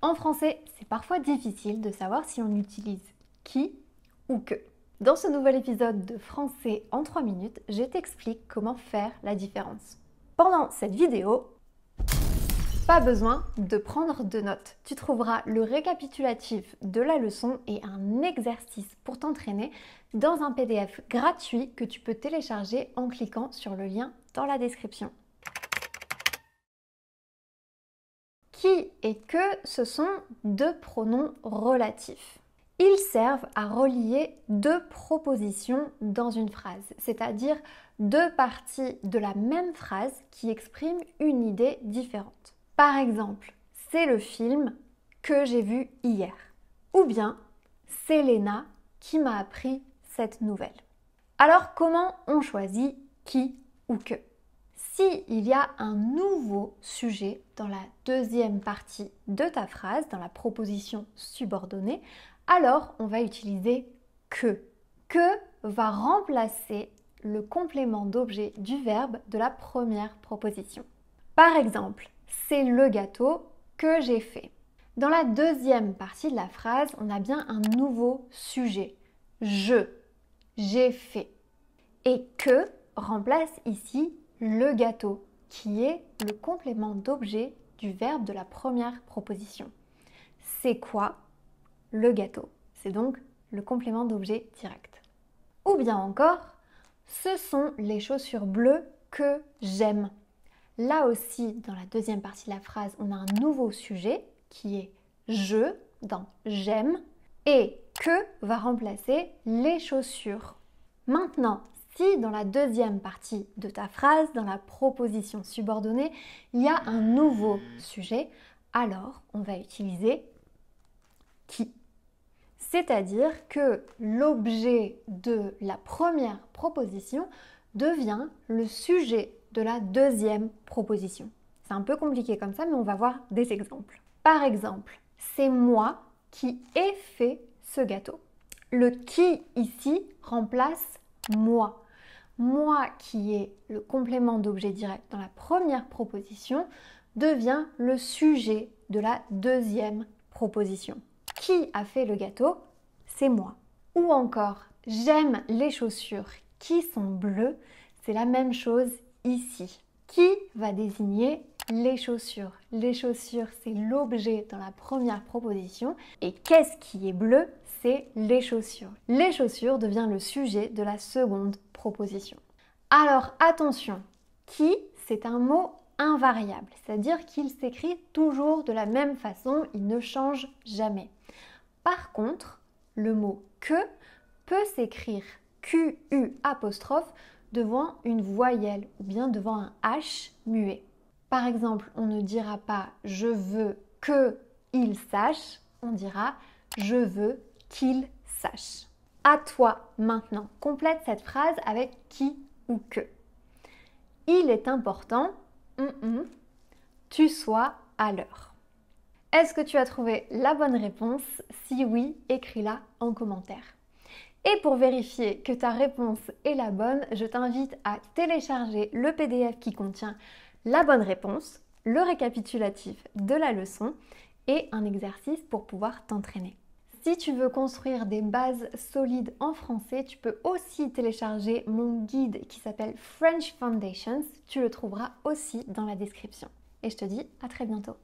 En français, c'est parfois difficile de savoir si on utilise qui ou que. Dans ce nouvel épisode de Français en 3 minutes, je t'explique comment faire la différence. Pendant cette vidéo, pas besoin de prendre de notes. Tu trouveras le récapitulatif de la leçon et un exercice pour t'entraîner dans un PDF gratuit que tu peux télécharger en cliquant sur le lien dans la description. qui et que, ce sont deux pronoms relatifs. Ils servent à relier deux propositions dans une phrase, c'est-à-dire deux parties de la même phrase qui expriment une idée différente. Par exemple, c'est le film que j'ai vu hier. Ou bien, c'est Léna qui m'a appris cette nouvelle. Alors comment on choisit qui ou que s'il il y a un nouveau sujet dans la deuxième partie de ta phrase, dans la proposition subordonnée, alors on va utiliser que. Que va remplacer le complément d'objet du verbe de la première proposition. Par exemple, c'est le gâteau que j'ai fait. Dans la deuxième partie de la phrase, on a bien un nouveau sujet. Je, j'ai fait. Et que remplace ici le gâteau, qui est le complément d'objet du verbe de la première proposition. C'est quoi le gâteau C'est donc le complément d'objet direct. Ou bien encore, ce sont les chaussures bleues que j'aime. Là aussi, dans la deuxième partie de la phrase, on a un nouveau sujet qui est je dans j'aime et que va remplacer les chaussures. Maintenant, dans la deuxième partie de ta phrase, dans la proposition subordonnée, il y a un nouveau sujet, alors on va utiliser qui. C'est-à-dire que l'objet de la première proposition devient le sujet de la deuxième proposition. C'est un peu compliqué comme ça, mais on va voir des exemples. Par exemple, c'est moi qui ai fait ce gâteau. Le qui ici remplace moi moi qui est le complément d'objet direct dans la première proposition devient le sujet de la deuxième proposition. Qui a fait le gâteau C'est moi. Ou encore, j'aime les chaussures qui sont bleues, c'est la même chose ici. Qui va désigner les chaussures. Les chaussures, c'est l'objet dans la première proposition. Et qu'est-ce qui est bleu C'est les chaussures. Les chaussures devient le sujet de la seconde proposition. Alors attention, qui, c'est un mot invariable, c'est-à-dire qu'il s'écrit toujours de la même façon, il ne change jamais. Par contre, le mot que peut s'écrire QU apostrophe devant une voyelle ou bien devant un H muet. Par exemple, on ne dira pas je veux que il sache, on dira je veux qu'il sache. À toi maintenant, complète cette phrase avec qui ou que. Il est important, hum, hum, tu sois à l'heure. Est-ce que tu as trouvé la bonne réponse Si oui, écris-la en commentaire. Et pour vérifier que ta réponse est la bonne, je t'invite à télécharger le PDF qui contient la bonne réponse, le récapitulatif de la leçon et un exercice pour pouvoir t'entraîner. Si tu veux construire des bases solides en français, tu peux aussi télécharger mon guide qui s'appelle French Foundations. Tu le trouveras aussi dans la description. Et je te dis à très bientôt.